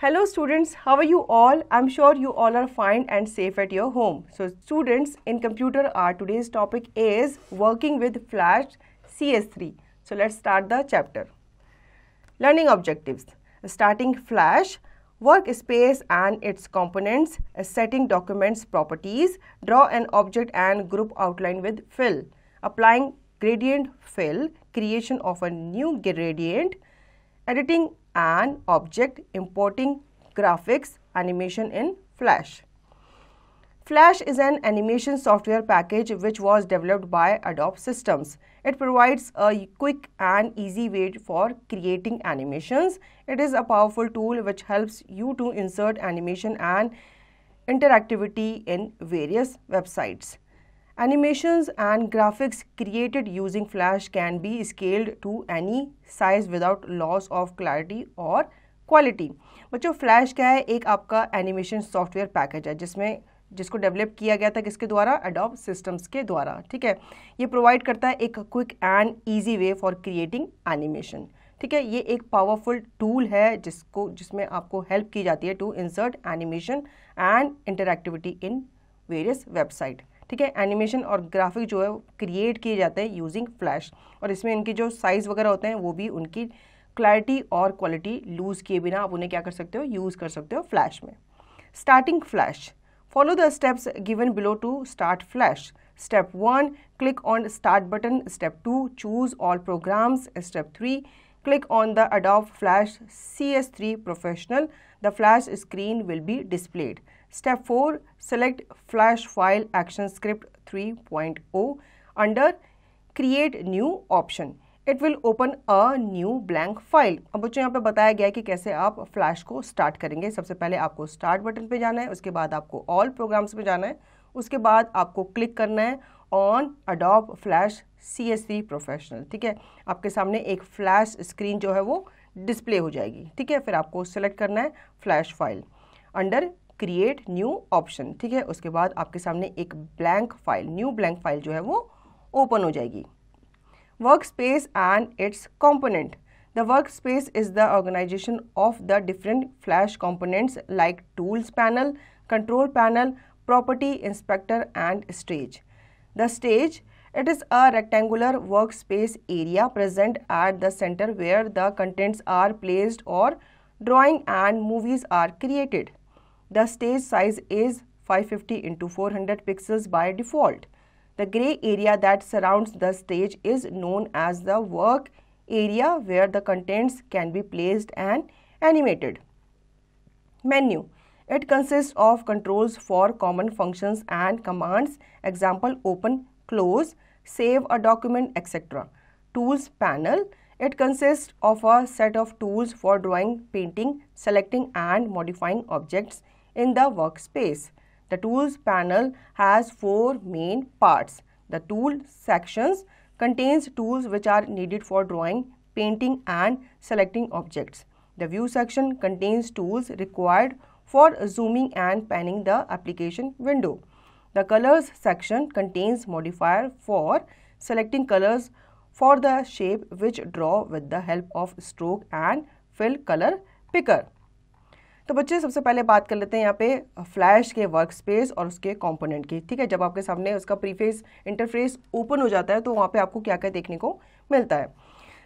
Hello students, how are you all? I'm sure you all are fine and safe at your home. So students, in computer art, today's topic is working with Flash CS3. So let's start the chapter. Learning objectives, starting Flash, workspace and its components, setting documents properties, draw an object and group outline with fill, applying gradient fill, creation of a new gradient, editing an object importing graphics animation in Flash. Flash is an animation software package which was developed by Adobe Systems. It provides a quick and easy way for creating animations. It is a powerful tool which helps you to insert animation and interactivity in various websites. Animations and graphics created using Flash can be scaled to any size without loss of clarity or quality बच्चों Flash क्या है एक आपका animation software package है जिसमें जिसको develop किया गया था किसके द्वारा अडॉप सिस्टम्स के द्वारा ठीक है ये प्रोवाइड करता है एक quick and easy way for creating animation ठीक है ये एक पावरफुल टूल है जिसको जिसमें आपको हेल्प की जाती है to insert animation and interactivity in various website ठीक है एनिमेशन और ग्राफिक जो है क्रिएट किए जाते हैं यूजिंग फ्लैश और इसमें इनके जो साइज़ वगैरह होते हैं वो भी उनकी क्लैरिटी और क्वालिटी लूज़ किए बिना आप उन्हें क्या कर सकते हो यूज़ कर सकते हो फ्लैश में starting Flash follow the steps given below to start Flash step one click on start button step two choose all programs step three click on the Adobe Flash C S three professional the Flash screen will be displayed Step 4 Select Flash File Action Script 3.0 under Create New option. It will open a new blank file अब बच्चों यहाँ पे बताया गया है कि कैसे आप फ्लैश को स्टार्ट करेंगे सबसे पहले आपको स्टार्ट बटन पे जाना है उसके बाद आपको ऑल प्रोग्राम्स पे जाना है उसके बाद आपको क्लिक करना है on adobe Flash C S professional ठीक है आपके सामने एक फ्लैश स्क्रीन जो है वो डिस्प्ले हो जाएगी ठीक है फिर आपको सेलेक्ट करना है Flash file under create new option ठीक है उसके बाद आपके सामने एक blank file new blank file जो है वो ओपन हो जाएगी work space and it's component the work space is the organisation of the different Flash components like tools panel control panel property inspector and stage the stage it is a rectangular work space area present at the centre where the contents are placed और drawing and movies are created The stage size is 550 into 400 pixels by default. The gray area that surrounds the stage is known as the work area where the contents can be placed and animated. Menu. It consists of controls for common functions and commands, example open, close, save a document, etc. Tools panel. It consists of a set of tools for drawing, painting, selecting and modifying objects in the workspace. The tools panel has four main parts. The tool sections contains tools which are needed for drawing, painting and selecting objects. The view section contains tools required for zooming and panning the application window. The colors section contains modifier for selecting colors for the shape which draw with the help of stroke and fill color picker. तो बच्चे सबसे पहले बात कर लेते हैं यहाँ पे फ्लैश के वर्क स्पेस और उसके कंपोनेंट की ठीक है जब आपके सामने उसका प्रीफेस इंटरफेस ओपन हो जाता है तो वहाँ पे आपको क्या क्या देखने को मिलता है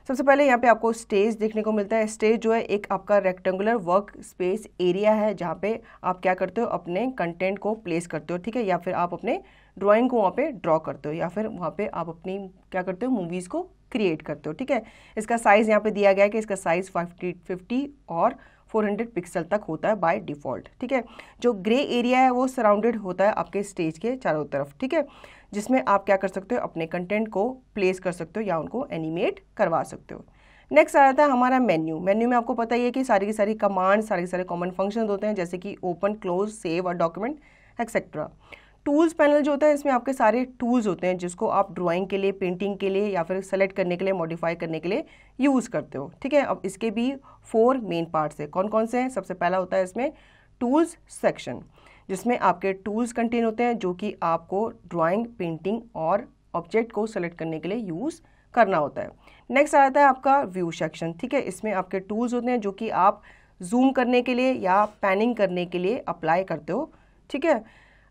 सबसे पहले यहाँ पे आपको स्टेज देखने को मिलता है स्टेज जो है एक आपका रेक्टेंगुलर वर्क स्पेस एरिया है जहाँ पे आप क्या करते हो अपने कंटेंट को प्लेस करते हो ठीक है या फिर आप अपने ड्राइंग को वहाँ पे ड्रॉ करते हो या फिर वहाँ पे आप अपनी क्या करते हो मूवीज़ को क्रिएट करते हो ठीक है इसका साइज़ यहाँ पे दिया गया है कि इसका साइज़ फाइव फिफ्टी और 400 पिक्सल तक होता है बाय डिफ़ॉल्ट ठीक है जो ग्रे एरिया है वो सराउंडेड होता है आपके स्टेज के चारों तरफ ठीक है जिसमें आप क्या कर सकते हो अपने कंटेंट को प्लेस कर सकते हो या उनको एनिमेट करवा सकते हो नेक्स्ट आ जाता है हमारा मेन्यू मेन्यू में आपको पता ही है कि सारी की सारी कमांड सारे के सारे कॉमन फंक्शन होते हैं जैसे कि ओपन क्लोज सेव और डॉक्यूमेंट एक्सेट्रा टूल्स पैनल जो होता है इसमें आपके सारे टूल्स होते हैं जिसको आप ड्राइंग के लिए पेंटिंग के लिए या फिर सेलेक्ट करने के लिए मॉडिफाई करने के लिए यूज़ करते हो ठीक है अब इसके भी फोर मेन पार्ट्स है कौन कौन से हैं सबसे पहला होता है इसमें टूल्स सेक्शन जिसमें आपके टूल्स कंटेन होते हैं जो कि आपको ड्राइंग पेंटिंग और ऑब्जेक्ट को सेलेक्ट करने के लिए यूज़ करना होता है नेक्स्ट आ जाता है आपका व्यू सेक्शन ठीक है इसमें आपके टूल्स होते हैं जो कि आप जूम करने के लिए या पैनिंग करने के लिए अप्लाई करते हो ठीक है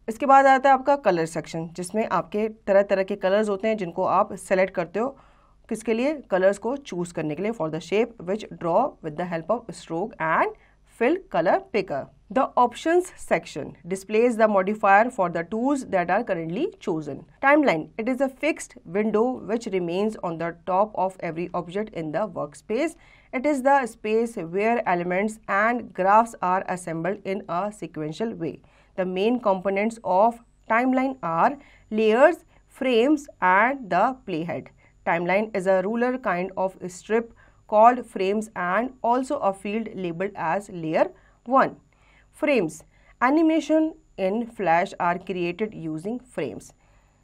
इसके बाद आता है आपका कलर सेक्शन जिसमें आपके तरह तरह के कलर्स होते हैं जिनको आप सेलेक्ट करते हो किसके लिए कलर्स को चूज करने के लिए for the shape which draw with the help of stroke and fill colour picker the option section displays the modifier for the tools that are currently chosen timeline it is a fixed window which remains on the top of every object in the work space it is the space where elements and graphs are assembled in a sequential way The main components of timeline are layers, frames and the playhead. Timeline is a ruler kind of strip called frames and also a field labeled as layer 1. Frames. Animation in Flash are created using frames.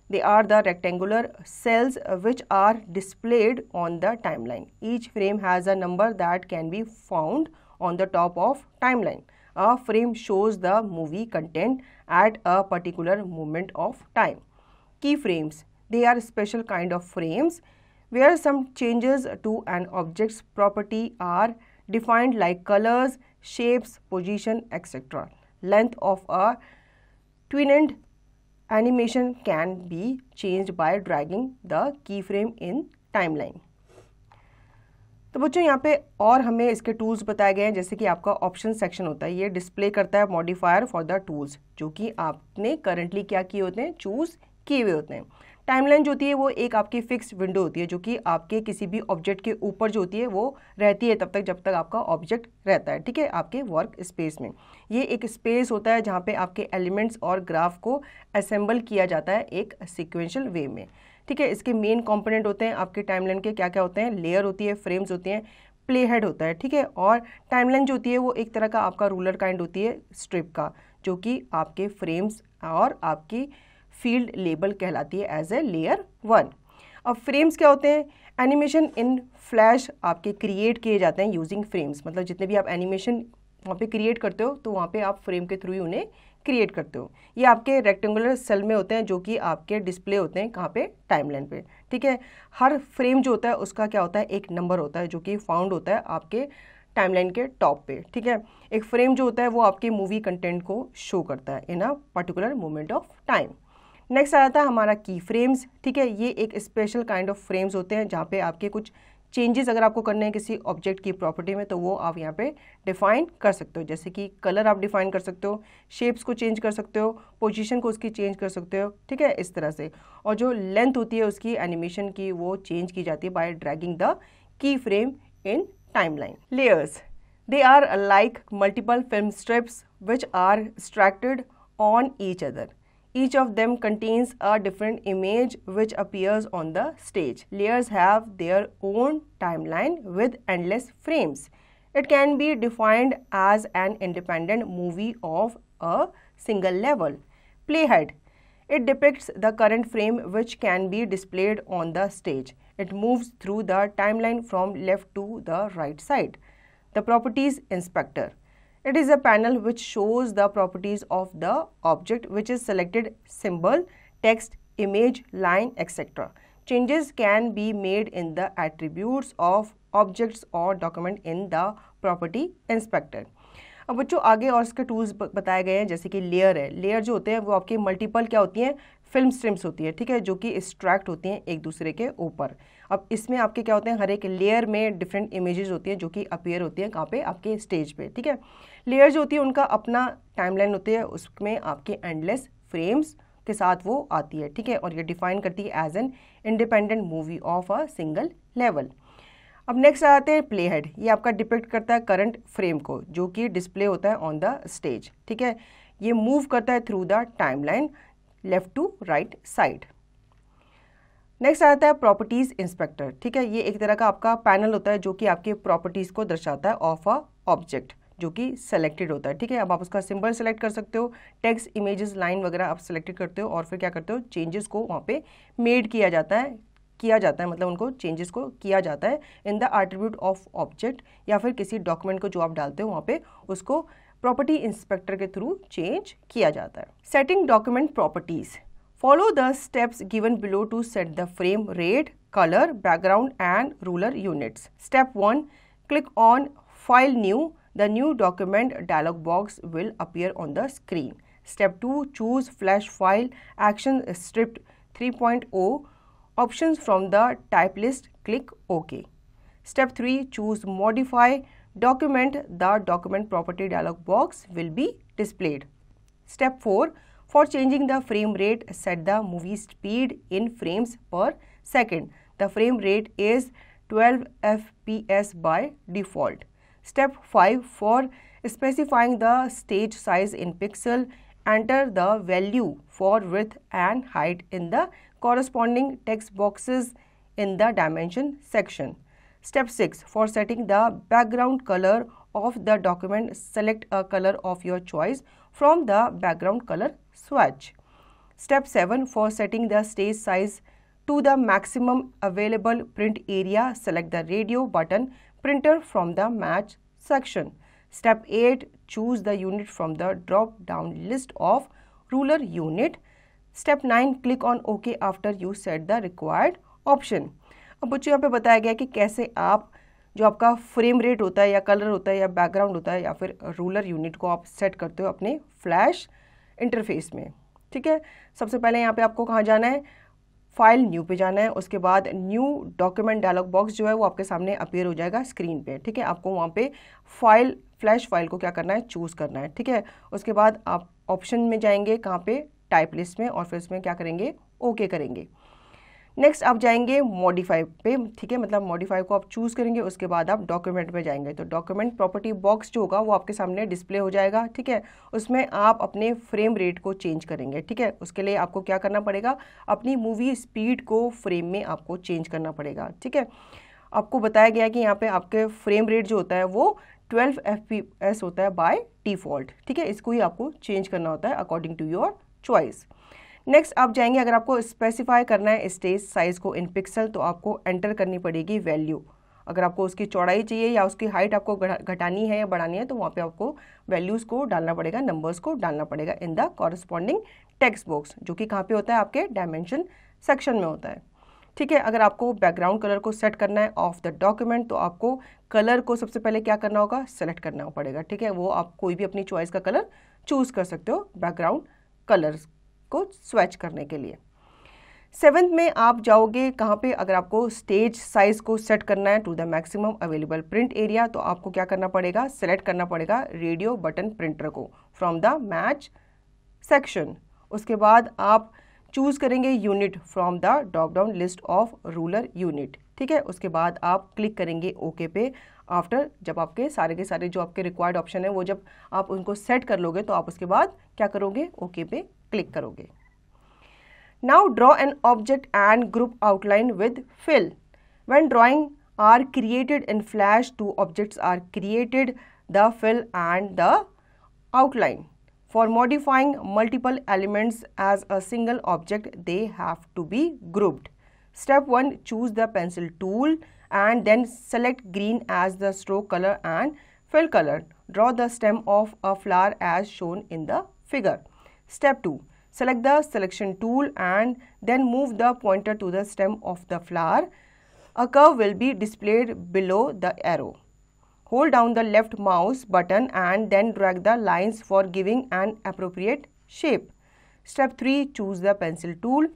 They are the rectangular cells which are displayed on the timeline. Each frame has a number that can be found on the top of timeline. A frame shows the movie content at a particular moment of time. Keyframes. They are special kind of frames where some changes to an object's property are defined like colors, shapes, position, etc. Length of a tweened animation can be changed by dragging the keyframe in timeline. तो बच्चों यहाँ पे और हमें इसके tools बताए गए हैं जैसे कि आपका ऑप्शन सेक्शन होता है ये डिस्प्ले करता है मॉडिफायर फॉर द टूल्स जो कि आपने करंटली क्या किए होते हैं चूज़ किए हुए होते हैं टाइमलाइन जो होती है वो एक आपकी फिक्स विंडो होती है जो कि आपके किसी भी ऑब्जेक्ट के ऊपर जो होती है वो रहती है तब तक जब तक आपका ऑब्जेक्ट रहता है ठीक है आपके वर्क स्पेस में ये एक स्पेस होता है जहाँ पे आपके एलिमेंट्स और ग्राफ को असेंबल किया जाता है एक सिक्वेंशल वे में ठीक है इसके मेन कॉम्पोनेंट होते हैं आपके टाइमलाइन के क्या क्या होते हैं लेयर होती है फ्रेम्स होती हैं प्ले हेड होता है ठीक है और टाइमलाइन जो होती है वो एक तरह का आपका रूलर काइंड होती है स्ट्रिप का जो कि आपके फ्रेम्स और आपकी फील्ड लेबल कहलाती है एज ए लेयर वन अब फ्रेम्स क्या होते हैं एनिमेशन इन फ्लैश आपके क्रिएट किए जाते हैं यूजिंग फ्रेम्स मतलब जितने भी आप एनिमेशन वहाँ पे क्रिएट करते हो तो वहाँ पे आप फ्रेम के थ्रू ही उन्हें क्रिएट करते हो ये आपके रेक्टेंगुलर सेल में होते हैं जो कि आपके डिस्प्ले होते हैं कहाँ पे टाइमलाइन पे ठीक है हर फ्रेम जो होता है उसका क्या होता है एक नंबर होता है जो कि फाउंड होता है आपके टाइमलाइन के टॉप पे ठीक है एक फ्रेम जो होता है वो आपके मूवी कंटेंट को शो करता है in a particular moment of time next आ जाता है हमारा की फ्रेम्स ठीक है ये एक स्पेशल काइंड ऑफ फ्रेम्स होते हैं जहाँ पे आपके कुछ चेंजेस अगर आपको करने हैं किसी ऑब्जेक्ट की प्रॉपर्टी में तो वो आप यहाँ पे डिफाइन कर सकते हो जैसे कि कलर आप डिफाइन कर सकते हो शेप्स को चेंज कर सकते हो पोजीशन को उसकी चेंज कर सकते हो ठीक है इस तरह से और जो लेंथ होती है उसकी एनिमेशन की वो चेंज की जाती है by dragging the key frame in line layers they are like multiple film strips which are stacked on each other Each of them contains a different image which appears on the stage. Layers have their own timeline with endless frames. It can be defined as an independent movie of a single level. Playhead. It depicts the current frame which can be displayed on the stage. It moves through the timeline from left to the right side. The properties inspector. It is a panel which shows the properties of the object which is selected symbol, text, image, line, etc. Changes can be made in the attributes of objects or document in the property inspector. अब बच्चों आगे और इसके tools बताए गए हैं जैसे कि लेयर है लेयर जो होते हैं वो आपके मल्टीपल क्या होती हैं फिल्म स्ट्रिम्स होती है ठीक है जो कि एक्सट्रैक्ट होती हैं एक दूसरे के ऊपर अब इसमें आपके क्या होते हैं हर एक लेयर में डिफरेंट इमेजेस होती हैं जो कि अपेयर होती हैं कहाँ पे आपके स्टेज पे ठीक है लेयर जो होती है उनका अपना टाइमलाइन होती है उसमें आपके एंडलेस फ्रेम्स के साथ वो आती है ठीक है और ये डिफाइन करती है as an independent movie of a single level अब नेक्स्ट आते हैं प्ले हेड ये आपका डिपेक्ट करता है करंट फ्रेम को जो कि डिस्प्ले होता है ऑन द स्टेज ठीक है ये मूव करता है through the timeline left to right side next आता है प्रॉपर्टीज इंस्पेक्टर ठीक है ये एक तरह का आपका पैनल होता है जो कि आपके प्रॉपर्टीज को दर्शाता है ऑफ अ ऑब्जेक्ट जो कि सेलेक्टेड होता है ठीक है अब आप उसका सिंबल सेलेक्ट कर सकते हो टेक्स्ट इमेजेस लाइन वगैरह आप सेलेक्टेड करते हो और फिर क्या करते हो चेंजेस को वहाँ पे मेड किया जाता है किया जाता है मतलब उनको चेंजेस को किया जाता है in the attribute of object या फिर किसी डॉक्यूमेंट को जो आप डालते हो वहाँ पे उसको प्रॉपर्टी इंस्पेक्टर के थ्रू चेंज किया जाता है setting document properties follow the steps given below to set the frame rate colour background and ruler units step one click on file new The new document dialog box will appear on the screen. Step 2 Choose flash file action script 3.0 options from the type list. Click OK. Step 3 Choose modify document. The document property dialog box will be displayed. Step 4 For changing the frame rate, set the movie speed in frames per second. The frame rate is 12 FPS by default. Step 5 For specifying the stage size in pixel, enter the value for width and height in the corresponding text boxes in the dimension section. Step 6 For setting the background color of the document, select a color of your choice from the background color swatch. Step 7 For setting the stage size to the maximum available print area, select the radio button printer from the match section. Step 8. Choose the unit from the drop-down list of ruler unit. Step 9. Click on OK after you set the required option. अब बच्चों यहाँ पे बताया गया कि कैसे आप जो आपका फ्रेम रेट होता है या कलर होता है या बैकग्राउंड होता है या फिर रूलर यूनिट को आप सेट करते हो अपने फ्लैश इंटरफेस में ठीक है सबसे पहले यहाँ पे आपको कहाँ जाना है फाइल न्यू पे जाना है उसके बाद न्यू डॉक्यूमेंट डायलॉग बॉक्स जो है वो आपके सामने अपेयर हो जाएगा स्क्रीन पे ठीक है आपको वहाँ पे फाइल फ्लैश फाइल को क्या करना है चूज़ करना है ठीक है उसके बाद आप ऑप्शन में जाएंगे कहाँ पे टाइप लिस्ट में और फिर उसमें क्या करेंगे ओके okay करेंगे नेक्स्ट आप जाएंगे मॉडिफाई पे ठीक है मतलब मॉडिफाई को आप चूज़ करेंगे उसके बाद आप डॉक्यूमेंट में जाएंगे तो डॉक्यूमेंट प्रॉपर्टी बॉक्स जो होगा वो आपके सामने डिस्प्ले हो जाएगा ठीक है उसमें आप अपने फ्रेम रेट को चेंज करेंगे ठीक है उसके लिए आपको क्या करना पड़ेगा अपनी मूवी स्पीड को फ्रेम में आपको चेंज करना पड़ेगा ठीक है आपको बताया गया कि यहाँ पे आपके फ्रेम रेट जो होता है वो 12 एफ होता है बाय डिफ़ॉल्ट ठीक है इसको ही आपको चेंज करना होता है according to your choice next आप जाएंगे अगर आपको स्पेसिफाई करना है स्टेज साइज़ को इन पिक्सल तो आपको एंटर करनी पड़ेगी वैल्यू अगर आपको उसकी चौड़ाई चाहिए या उसकी हाइट आपको घटानी है या बढ़ानी है तो वहाँ पे आपको वैल्यूज़ को डालना पड़ेगा नंबर्स को डालना पड़ेगा in the corresponding text box जो कि कहाँ पे होता है आपके डायमेंशन सेक्शन में होता है ठीक है अगर आपको बैकग्राउंड कलर को सेट करना है ऑफ द डॉक्यूमेंट तो आपको कलर को सबसे पहले क्या करना होगा सेलेक्ट करना पड़ेगा ठीक है वो आप कोई भी अपनी चॉइस का कलर चूज़ कर सकते हो बैकग्राउंड कलर्स को स्वैच करने के लिए सेवन्थ में आप जाओगे कहाँ पे अगर आपको स्टेज साइज को सेट करना है to the maximum available print area तो आपको क्या करना पड़ेगा सेलेक्ट करना पड़ेगा रेडियो बटन प्रिंटर को फ्रॉम द मैच सेक्शन उसके बाद आप चूज़ करेंगे unit from the drop down list of ruler unit ठीक है उसके बाद आप क्लिक करेंगे ओके okay पे आफ्टर जब आपके सारे के सारे जो आपके रिक्वायर्ड ऑप्शन है वो जब आप उनको सेट कर लोगे तो आप उसके बाद क्या करोगे ओके okay पे Click. करोगे now draw an object and group outline with fill when drawing are created in flash two objects are created the fill and the outline for modifying multiple elements as a single object they have to be grouped step 1 choose the pencil tool and then select green as the stroke color and fill color draw the stem of a flower as shown in the figure Step 2. Select the selection tool and then move the pointer to the stem of the flower. A curve will be displayed below the arrow. Hold down the left mouse button and then drag the lines for giving an appropriate shape. Step 3. Choose the pencil tool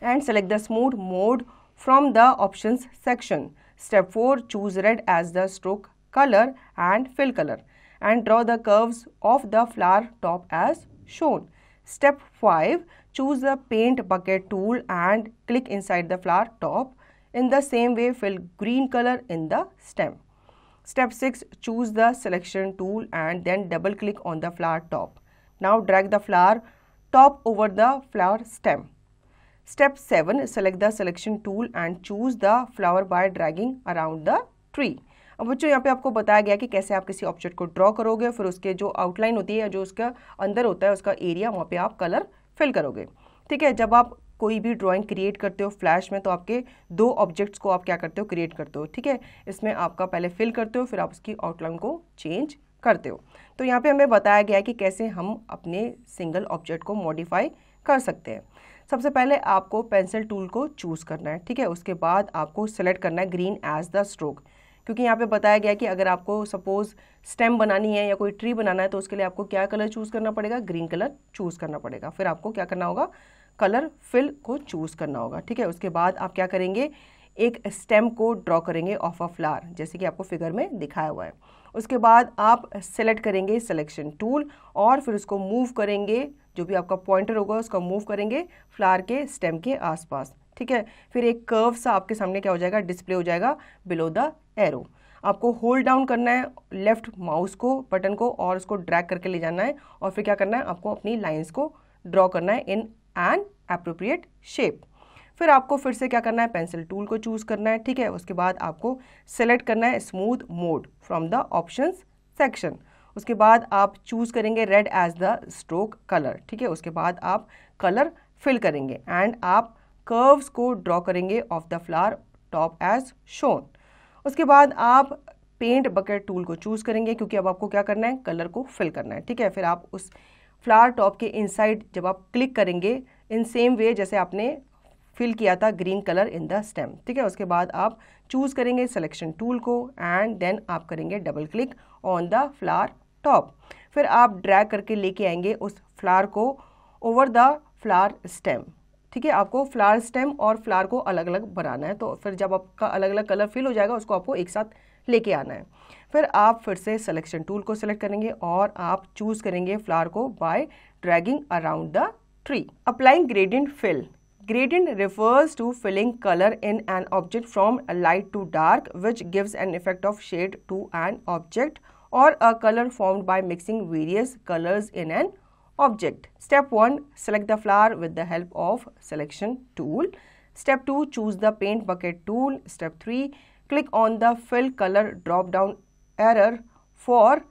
and select the smooth mode from the options section. Step 4. Choose red as the stroke color and fill color and draw the curves of the flower top as shown. Step 5. Choose the paint bucket tool and click inside the flower top. In the same way, fill green color in the stem. Step 6. Choose the selection tool and then double click on the flower top. Now drag the flower top over the flower stem. Step 7. Select the selection tool and choose the flower by dragging around the tree. अब बच्चों यहाँ पे आपको बताया गया कि कैसे आप किसी ऑब्जेक्ट को ड्रॉ करोगे फिर उसके जो आउटलाइन होती है या जो उसका अंदर होता है उसका एरिया वहाँ पे आप कलर फिल करोगे ठीक है जब आप कोई भी ड्राइंग क्रिएट करते हो फ्लैश में तो आपके दो ऑब्जेक्ट्स को आप क्या करते हो क्रिएट करते हो ठीक है इसमें आपका पहले फिल करते हो फिर आप उसकी आउटलाइन को चेंज करते हो तो यहाँ पे हमें बताया गया है कि कैसे हम अपने सिंगल ऑब्जेक्ट को मॉडिफाई कर सकते हैं सबसे पहले आपको पेंसिल टूल को चूज़ करना है ठीक है उसके बाद आपको सेलेक्ट करना है ग्रीन एज द स्ट्रोक क्योंकि यहाँ पे बताया गया कि अगर आपको सपोज स्टेम बनानी है या कोई ट्री बनाना है तो उसके लिए आपको क्या कलर चूज़ करना पड़ेगा ग्रीन कलर चूज़ करना पड़ेगा फिर आपको क्या करना होगा कलर फिल को चूज़ करना होगा ठीक है उसके बाद आप क्या करेंगे एक स्टेम को ड्रॉ करेंगे ऑफ अ फ्लावर जैसे कि आपको फिगर में दिखाया हुआ है उसके बाद आप सेलेक्ट करेंगे सिलेक्शन टूल और फिर उसको मूव करेंगे जो भी आपका पॉइंटर होगा उसका मूव करेंगे फ्लावर के स्टेम के आसपास ठीक है फिर एक कर्व सा आपके सामने क्या हो जाएगा डिस्प्ले हो जाएगा बिलो द एरो आपको होल्ड डाउन करना है लेफ्ट माउस को बटन को और उसको ड्रैग करके ले जाना है और फिर क्या करना है आपको अपनी लाइंस को ड्रॉ करना है इन एन अप्रोप्रिएट शेप फिर आपको फिर से क्या करना है पेंसिल टूल को चूज़ करना है ठीक है उसके बाद आपको सेलेक्ट करना है smooth mode from the option section उसके बाद आप चूज़ करेंगे red as the stroke colour ठीक है उसके बाद आप कलर फिल करेंगे एंड आप कर्व्स को ड्रॉ करेंगे of the flower top as shown उसके बाद आप पेंट बकेट टूल को चूज़ करेंगे क्योंकि अब आपको क्या करना है कलर को फिल करना है ठीक है फिर आप उस फ्लावर टॉप के इनसाइड जब आप क्लिक करेंगे इन सेम वे जैसे आपने फिल किया था green colour in the stem ठीक है उसके बाद आप चूज़ करेंगे सिलेक्शन टूल को एंड देन आप करेंगे double click on the flower top फिर आप ड्रैग करके लेके आएंगे उस फ्लावर को ओवर द फ्लावर स्टेम ठीक है आपको फ्लावर स्टेम और फ्लावर को अलग अलग बनाना है तो फिर जब आपका अलग अलग कलर फिल हो जाएगा उसको आपको एक साथ लेके आना है फिर आप फिर से सिलेक्शन टूल को सिलेक्ट करेंगे और आप चूज़ करेंगे फ्लावर को by dragging around the tree applying gradient fill Gradient refers to filling colour in an object from light to dark which gives an effect of shade to an object और a colour formed by mixing various colours in an object. Step 1 select the flower with the help of selection tool. Step 2 choose the paint bucket tool. Step 3 click on the fill color drop down error for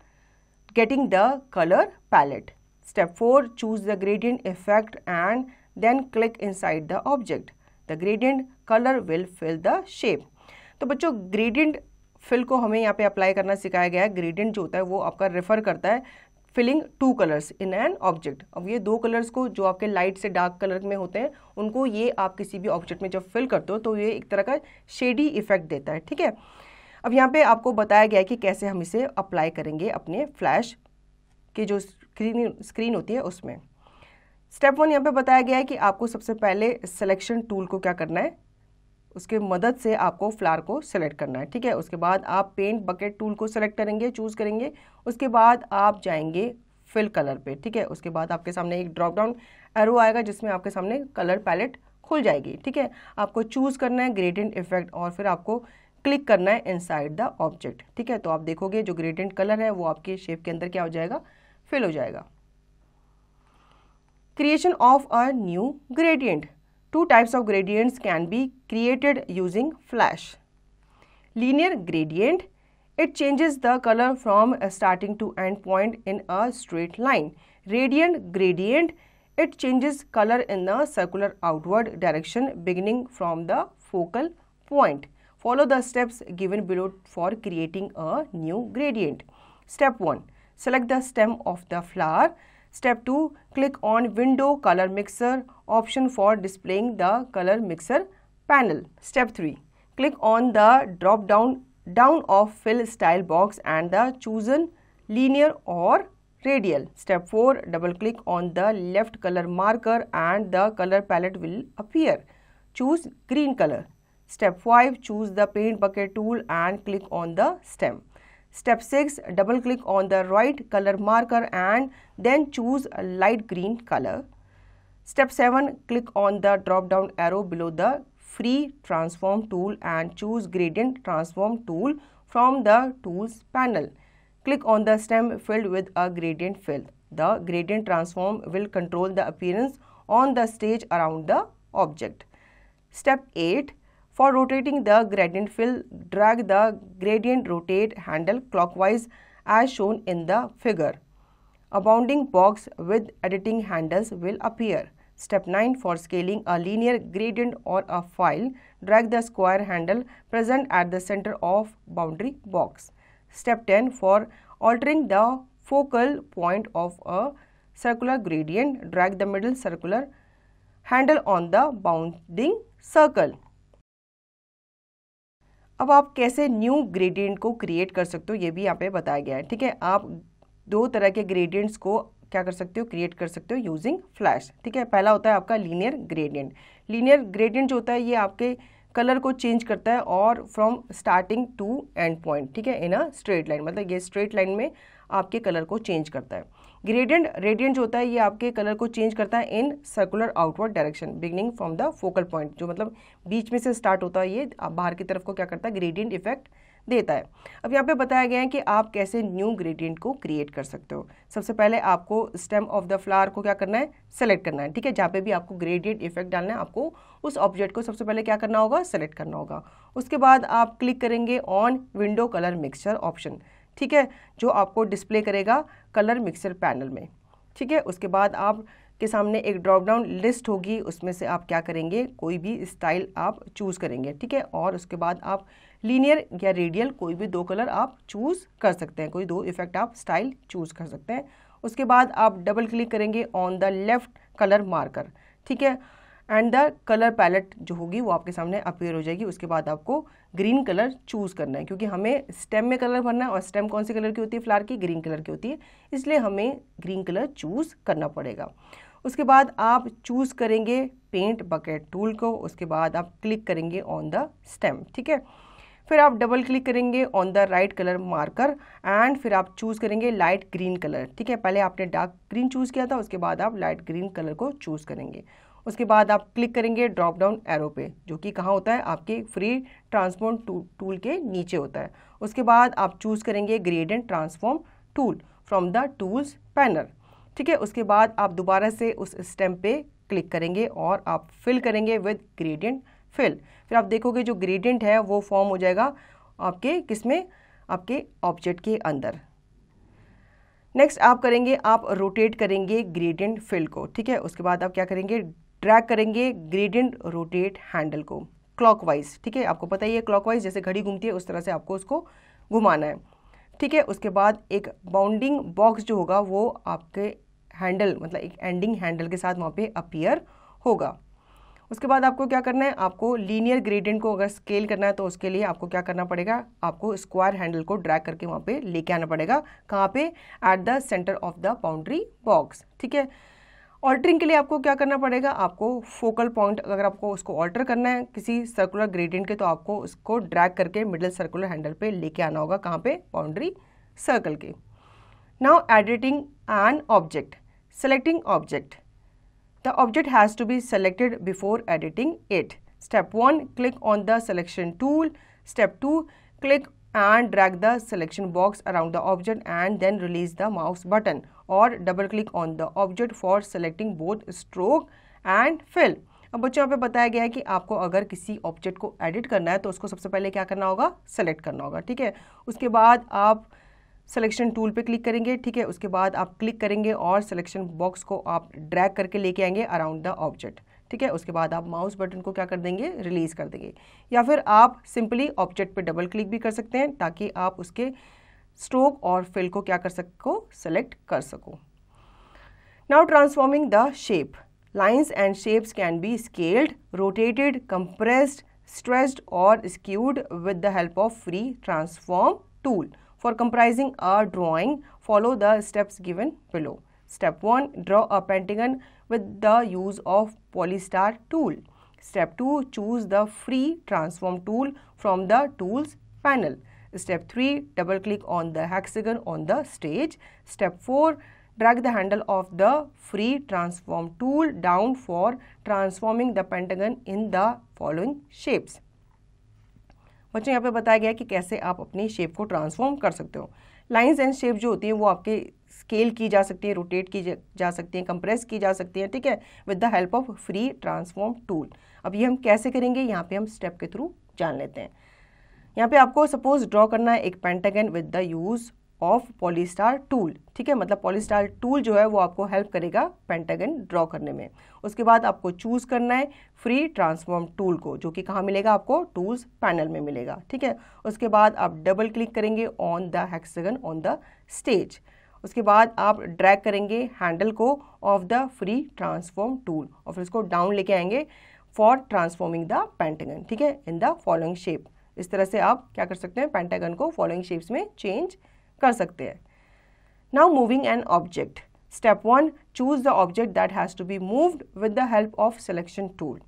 getting the color palette. Step 4 choose the gradient effect and then click inside the object. The gradient color will fill the shape. तो बच्चों gradient fill को हमें यहाँ पे apply करना सिखाया गया है ग्रेडियंट जो होता है वो आपका रेफर करता है filling to colours in an object अब ये दो कलर्स को जो आपके लाइट से डार्क कलर में होते हैं उनको ये आप किसी भी ऑब्जेक्ट में जब फिल करते हो तो ये एक तरह का शेडी इफेक्ट देता है ठीक है अब यहाँ पे आपको बताया गया है कि कैसे हम इसे अप्लाई करेंगे अपने फ्लैश की जो स्क्रीन स्क्रीन होती है उसमें स्टेप वन यहाँ पे बताया गया है कि आपको सबसे पहले सिलेक्शन टूल को क्या करना है उसके मदद से आपको फ्लावर को सेलेक्ट करना है ठीक है उसके बाद आप पेंट बकेट टूल को सेलेक्ट करेंगे चूज़ करेंगे उसके बाद आप जाएंगे फिल कलर पे ठीक है उसके बाद आपके सामने एक ड्रॉप डाउन एरो आएगा जिसमें आपके सामने कलर पैलेट खुल जाएगी ठीक है आपको चूज़ करना है ग्रेडियंट इफेक्ट और फिर आपको क्लिक करना है इनसाइड द ऑब्जेक्ट ठीक है तो आप देखोगे जो ग्रेडियंट कलर है वो आपके शेप के अंदर क्या हो जाएगा फिल हो जाएगा creation of a new gradient Two types of gradients can be created using flash. Linear gradient, it changes the color from starting to end point in a straight line. Radiant gradient, it changes color in a circular outward direction beginning from the focal point. Follow the steps given below for creating a new gradient. Step 1. Select the stem of the flower Step 2. Click on Window Color Mixer option for displaying the color mixer panel. Step 3. Click on the drop down down of fill style box and the chosen linear or radial. Step 4. Double click on the left color marker and the color palette will appear. Choose green color. Step 5. Choose the paint bucket tool and click on the stem. Step 6 double click on the right color marker and then choose a light green color. Step 7 click on the drop down arrow below the free transform tool and choose gradient transform tool from the tools panel. Click on the stem filled with a gradient fill. The gradient transform will control the appearance on the stage around the object. Step 8 for rotating the gradient fill, drag the gradient rotate handle clockwise as shown in the figure. A bounding box with editing handles will appear. Step 9 For scaling a linear gradient or a file, drag the square handle present at the center of boundary box. Step 10 For altering the focal point of a circular gradient, drag the middle circular handle on the bounding circle. अब आप कैसे new gradient को create कर सकते हो ये भी यहाँ पे बताया गया है ठीक है आप दो तरह के ग्रेडियंट्स को क्या कर सकते हो क्रिएट कर सकते हो यूजिंग फ्लैश ठीक है पहला होता है आपका लीनियर ग्रेडियंट लीनियर ग्रेडियंट जो होता है ये आपके कलर को चेंज करता है और from starting to end point ठीक है इन अ स्ट्रेट लाइन मतलब ये स्ट्रेट लाइन में आपके कलर को चेंज करता है ग्रेडियंट रेडियंट जो होता है ये आपके कलर को चेंज करता है in circular outward direction beginning from the focal point जो मतलब बीच में से स्टार्ट होता है ये बाहर की तरफ को क्या करता है ग्रेडियंट इफेक्ट देता है अब यहाँ पे बताया गया है कि आप कैसे न्यू ग्रेडियंट को क्रिएट कर सकते हो सबसे पहले आपको स्टेम ऑफ द फ्लावर को क्या करना है सेलेक्ट करना है ठीक है जहाँ पे भी आपको ग्रेडियंट इफेक्ट डालना है आपको उस ऑब्जेक्ट को सबसे पहले क्या करना होगा सेलेक्ट करना होगा उसके बाद आप क्लिक करेंगे on window colour mixer option ठीक है जो आपको डिस्प्ले करेगा कलर मिक्सर पैनल में ठीक है उसके बाद आप के सामने एक ड्रॉप डाउन लिस्ट होगी उसमें से आप क्या करेंगे कोई भी स्टाइल आप चूज़ करेंगे ठीक है और उसके बाद आप लीनियर या रेडियल कोई भी दो कलर आप चूज़ कर सकते हैं कोई दो इफेक्ट आप स्टाइल चूज़ कर सकते हैं उसके बाद आप डबल क्लिक करेंगे on the left colour marker ठीक है एंड द कलर पैलेट जो होगी वो आपके सामने अपेयर हो जाएगी उसके बाद आपको ग्रीन कलर चूज़ करना है क्योंकि हमें स्टेम में कलर भरना है और स्टेम कौन से कलर की होती है फ्लावर की ग्रीन कलर की होती है इसलिए हमें ग्रीन कलर चूज़ करना पड़ेगा उसके बाद आप चूज़ करेंगे पेंट बकेट टूल को उसके बाद आप क्लिक करेंगे ऑन द स्टेम ठीक है फिर आप डबल क्लिक करेंगे on the right colour marker and फिर आप चूज़ करेंगे लाइट ग्रीन कलर ठीक है पहले आपने डार्क ग्रीन चूज़ किया था उसके बाद आप लाइट ग्रीन कलर को चूज़ करेंगे उसके बाद आप क्लिक करेंगे ड्रॉप डाउन एरो पे जो कि कहाँ होता है आपके फ्री ट्रांसफॉर्म टूल के नीचे होता है उसके बाद आप चूज़ करेंगे gradient transform tool from the tools panel ठीक है उसके बाद आप दोबारा से उस स्टेम पे क्लिक करेंगे और आप फिल करेंगे विद ग्रेडियंट फिल फिर आप देखोगे जो ग्रेडियंट है वो फॉर्म हो जाएगा आपके किसमें आपके ऑब्जेक्ट के अंदर नेक्स्ट आप करेंगे आप रोटेट करेंगे ग्रेडियंट फिल को ठीक है उसके बाद आप क्या करेंगे ट्रैक करेंगे ग्रेडियंट रोटेट हैंडल को क्लॉकवाइज ठीक है आपको पता ही है क्लॉकवाइज जैसे घड़ी घूमती है उस तरह से आपको उसको घुमाना है ठीक है उसके बाद एक बाउंडिंग बॉक्स जो होगा वो आपके हैंडल मतलब एक एंडिंग हैंडल के साथ वहाँ पे अपीयर होगा उसके बाद आपको क्या करना है आपको लीनियर ग्रेडियंट को अगर स्केल करना है तो उसके लिए आपको क्या करना पड़ेगा आपको स्क्वायर हैंडल को ड्रैग करके वहाँ पे लेके आना पड़ेगा कहाँ पे at the centre of the boundary box ठीक है ऑल्टरिंग के लिए आपको क्या करना पड़ेगा आपको फोकल पॉइंट अगर आपको उसको ऑल्टर करना है किसी सर्कुलर ग्रेडियंट के तो आपको उसको ड्रैग करके मिडिल सर्कुलर हैंडल पे लेके आना होगा कहाँ पे बाउंड्री सर्कल के now editing an object selecting object the object has to be selected before editing it step one click on the selection tool step two click and drag the selection box around the object and then release the mouse button or double click on the object for selecting both stroke and fill अब बच्चों यहाँ पे बताया गया है कि आपको अगर किसी ऑब्जेक्ट को एडिट करना है तो उसको सबसे पहले क्या करना होगा सेलेक्ट करना होगा ठीक है उसके बाद आप सिलेक्शन टूल पे क्लिक करेंगे ठीक है उसके बाद आप क्लिक करेंगे और सिलेक्शन बॉक्स को आप ड्रैग करके लेके आएंगे अराउंड द ऑब्जेक्ट ठीक है उसके बाद आप माउस बटन को क्या कर देंगे रिलीज कर देंगे या फिर आप सिंपली ऑब्जेक्ट पे डबल क्लिक भी कर सकते हैं ताकि आप उसके स्ट्रोक और फिल को क्या कर सको सेलेक्ट कर सको now transforming the shape lines and shapes can be scaled rotated compressed stressed और skewed with the help of free transform tool for comprising a drawing follow the steps given below step one draw a pentagon with the use of polystar tool. Step 2 choose the free transform tool from the tools panel. Step 3 double click on the hexagon on the stage. Step 4 drag the handle of the free transform tool down for transforming the pentagon in the following shapes. बच्चों यहाँ पे बताया गया है कि कैसे आप अपनी शेप को ट्रांसफॉर्म कर सकते हो लाइंस एंड शेप जो होती है वो आपके स्केल की जा सकती है रोटेट की जा सकती है कंप्रेस की जा सकती है ठीक है with the help of free transform tool अब ये हम कैसे करेंगे यहाँ पे हम स्टेप के थ्रू जान लेते हैं यहाँ पे आपको सपोज ड्रॉ करना है एक pentagon with the use of polystar tool ठीक है मतलब पॉलीस्टार टूल जो है वो आपको हेल्प करेगा पेंटागन ड्रॉ करने में उसके बाद आपको चूज़ करना है फ्री ट्रांसफॉर्म टूल को जो कि कहाँ मिलेगा आपको टूल्स पैनल में मिलेगा ठीक है उसके बाद आप डबल क्लिक करेंगे on the hexagon on the stage उसके बाद आप ड्रैग करेंगे हैंडल को of the free transform tool और फिर उसको डाउन लेके आएंगे फॉर ट्रांसफॉर्मिंग द पेंटेगन ठीक है इन द फॉलोइंग शेप इस तरह से आप क्या कर सकते हैं पेंटागन को फॉलोइंग शेप्स में चेंज कर सकते हैं now moving an object step one choose the object that has to be moved with the help of selection tool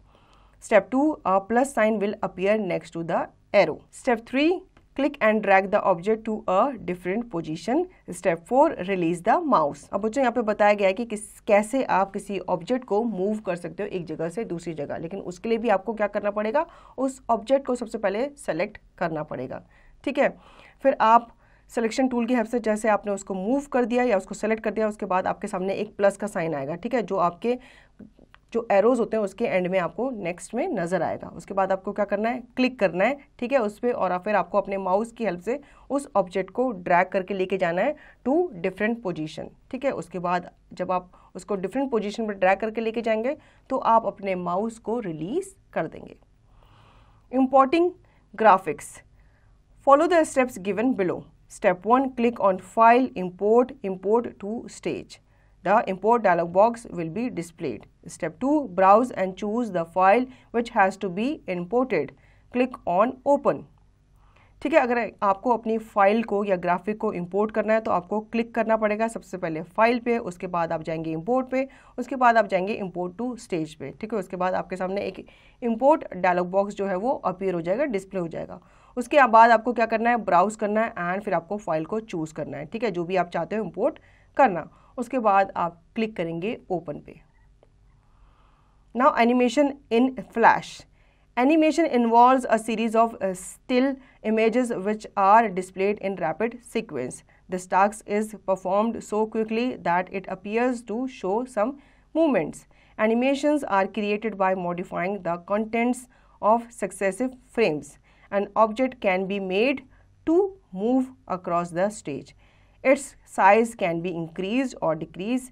step two plus sign will appear next to the arrow step three click and drag the object to a different position step four release the mouse अब बच्चों यहाँ पे बताया गया है कि किस कैसे आप किसी ऑब्जेक्ट को मूव कर सकते हो एक जगह से दूसरी जगह लेकिन उसके लिए भी आपको क्या करना पड़ेगा उस ऑब्जेक्ट को सबसे पहले सेलेक्ट करना पड़ेगा ठीक है फिर आप सिलेक्शन टूल की हेल्प से जैसे आपने उसको मूव कर दिया या उसको सेलेक्ट कर दिया उसके बाद आपके सामने एक प्लस का साइन आएगा ठीक है जो आपके जो एरोज होते हैं उसके एंड में आपको नेक्स्ट में नज़र आएगा उसके बाद आपको क्या करना है क्लिक करना है ठीक है उस पर और फिर आपको अपने माउस की हेल्प से उस ऑब्जेक्ट को ड्रैग करके लेके जाना है टू डिफरेंट पोजिशन ठीक है उसके बाद जब आप उसको डिफरेंट पोजिशन पर ड्रैग करके लेके जाएंगे तो आप अपने माउस को रिलीज कर देंगे importing graphics follow the steps given below step one click on file import import to stage The import dialog box will be displayed. Step 2. Browse and choose the file which has to be imported. Click on open. ठीक है अगर आपको अपनी file को या graphic को import करना है तो आपको क्लिक करना पड़ेगा सबसे पहले फाइल पे उसके बाद आप जाएंगे इंपोर्ट पे उसके बाद आप जाएंगे इंपोर्ट टू स्टेज पे ठीक है उसके बाद आपके सामने एक इंपोर्ट डायलॉग बॉक्स जो है वो अपीयर हो जाएगा डिस्प्ले हो जाएगा उसके बाद आपको क्या करना है ब्राउज़ करना है एंड फिर आपको फाइल को चूज़ करना है ठीक है जो भी आप चाहते हो इम्पोर्ट करना उसके बाद आप क्लिक करेंगे ओपन पे now animation in Flash animation involve a series of still image which are displayed in rapid sequence this task is performed so quickly that it appears to show some movements animations are created by modifying the contents of successive frames an object can be made to move across the stage Its size can be increased or decreased.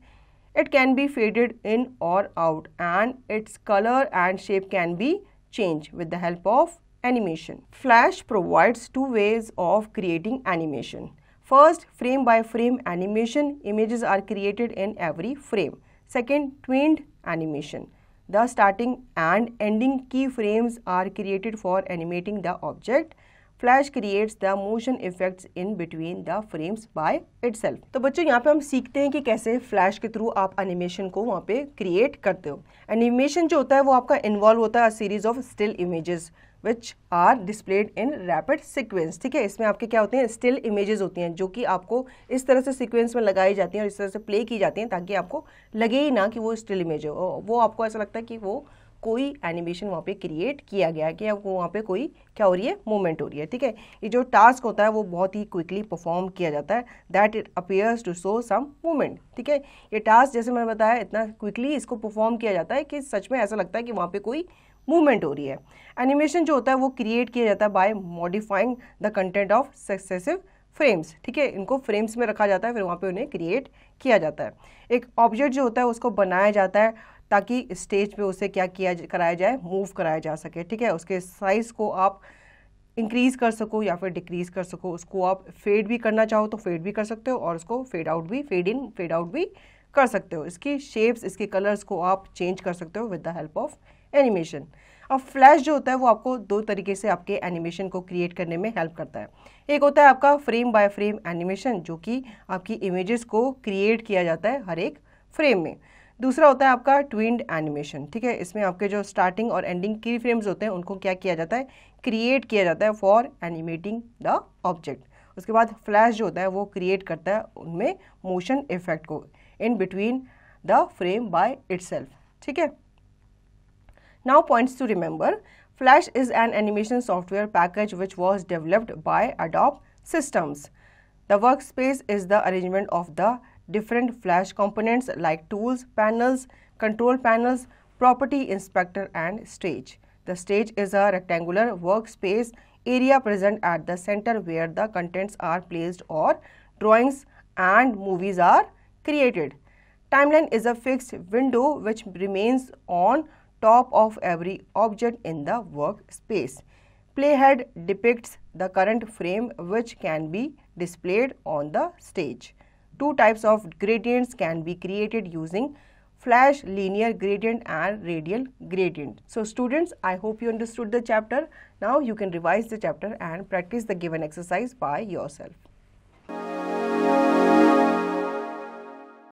It can be faded in or out and its color and shape can be changed with the help of animation. Flash provides two ways of creating animation. First, frame by frame animation, images are created in every frame. Second, twinned animation. The starting and ending keyframes are created for animating the object. Flash creates the motion effects in between the frames by itself तो बच्चों यहाँ पे हम सीखते हैं कि कैसे flash के थ्रू आप एनिमेशन को वहाँ पे क्रिएट करते हो एनिमेशन जो होता है वो आपका इन्वॉल्व होता है series of still images which are displayed in rapid sequence ठीक है इसमें आपके क्या होते हैं स्टिल इमेजेस होती हैं जो कि आपको इस तरह से सिक्वेंस में लगाई जाती हैं और इस तरह से प्ले की जाती हैं ताकि आपको लगे ही ना कि वो स्टिल इमेज हो वो आपको ऐसा लगता है कि वो कोई एनिमेशन वहाँ पे क्रिएट किया गया है कि आपको वहाँ पे कोई क्या हो रही है मूवमेंट हो रही है ठीक है ये जो टास्क होता है वो बहुत ही क्विकली परफॉर्म किया जाता है that it appears to show some movement ठीक है ये टास्क जैसे मैंने बताया इतना क्विकली इसको परफॉर्म किया जाता है कि सच में ऐसा लगता है कि वहाँ पर कोई मूवमेंट हो रही है एनिमेशन जो होता है वो क्रिएट किया जाता है by modifying the content of successive frames ठीक है इनको फ्रेम्स में रखा जाता है फिर वहाँ पे उन्हें क्रिएट किया जाता है एक ऑब्जेक्ट जो होता है उसको बनाया जाता है ताकि स्टेज पे उसे क्या किया कराया जाए मूव कराया जा सके ठीक है उसके साइज़ को आप इंक्रीज़ कर सको या फिर डिक्रीज़ कर सको उसको आप फेड भी करना चाहो तो फेड भी कर सकते हो और उसको फेड आउट भी फेड इन फेड आउट भी कर सकते हो इसकी शेप्स इसके कलर्स को आप चेंज कर सकते हो with the help of animation अब फ्लैश जो होता है वो आपको दो तरीके से आपके एनिमेशन को क्रिएट करने में हेल्प करता है एक होता है आपका फ्रेम बाय फ्रेम एनिमेशन जो कि आपकी इमेजेस को क्रिएट किया जाता है हर एक फ्रेम में दूसरा होता है आपका ट्विंड एनिमेशन ठीक है इसमें आपके जो स्टार्टिंग और एंडिंग की फ्रेम्स होते हैं उनको क्या किया जाता है क्रिएट किया जाता है फॉर एनिमेटिंग द ऑब्जेक्ट उसके बाद फ्लैश जो होता है वो क्रिएट करता है उनमें मोशन इफेक्ट को in between the frame by itself ठीक है points to remember Flash is an animation software package which was developed by Adobe Systems the work space is the arrangement of the different flash components like tools, panels, control panels, property inspector and stage. The stage is a rectangular workspace area present at the center where the contents are placed or drawings and movies are created. Timeline is a fixed window which remains on top of every object in the workspace. Playhead depicts the current frame which can be displayed on the stage. Two types of gradients can be created using flash linear gradient and radial gradient. So students, I hope you understood the chapter. Now you can revise the chapter and practice the given exercise by yourself.